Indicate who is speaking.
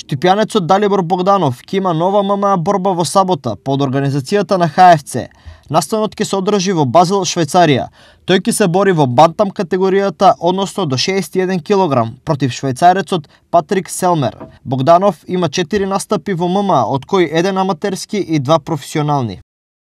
Speaker 1: Штипјанецот Далибор Богданов ќе има нова ММА борба во сабота под организацијата на ХФЦ. Настанот ќе се одржи во Базел, Швајцарија. Тој ќе се бори во бантам категоријата, односно до 61 кг, против швајцарецот Патрик Селмер. Богданов има 4 настапи во ММА, од кои еден аматерски и два професионални.